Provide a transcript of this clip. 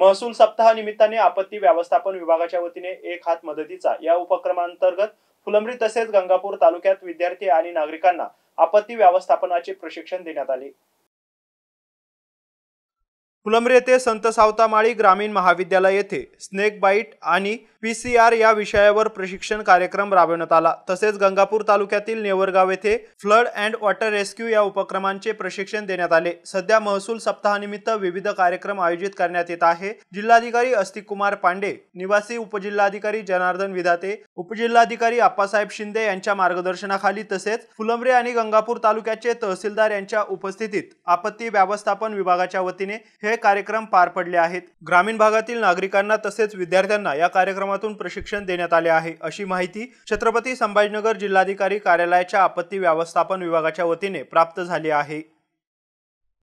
महसूल निमित्ताने आपत्ती व्यवस्थापन विभागाच्या वतीने एक हात मदतीचा या उपक्रमांतर्गत फुलंब्री तसेच गंगापूर तालुक्यात विद्यार्थी आणि नागरिकांना आपत्ती व्यवस्थापनाचे प्रशिक्षण देण्यात आले फुलंब्री येथे संत सावतामाळी ग्रामीण महाविद्यालय येथे स्नेक बाईट आणि पी सी आर या विषयावर प्रशिक्षण कार्यक्रम राबविण्यात आला तसेच गंगापूर तालुक्यातील नेवरगाव येथे फ्लड अँड वॉटर रेस्क्यू या उपक्रमांचे प्रशिक्षण देण्यात आले सध्या महसूल सप्ताहानिमित्त विविध कार्यक्रम आयोजित करण्यात येत आहे जिल्हाधिकारी अस्तिक कुमार पांडे निवासी उपजिल्हाधिकारी जनार्दन विधाते उपजिल्हाधिकारी आप्पासाहेब शिंदे यांच्या मार्गदर्शनाखाली तसेच फुलंब्रे आणि गंगापूर तालुक्याचे तहसीलदार यांच्या उपस्थितीत आपत्ती व्यवस्थापन विभागाच्या वतीने हे कार्यक्रम पार पडले आहेत ग्रामीण भागातील नागरिकांना तसेच विद्यार्थ्यांना या कार्यक्रमातून प्रशिक्षण देण्यात आले आहे अशी माहिती छत्रपती संभाजीनगर जिल्हाधिकारी कार्यालयाच्या आपत्ती व्यवस्थापन विभागाच्या वतीने प्राप्त झाली आहे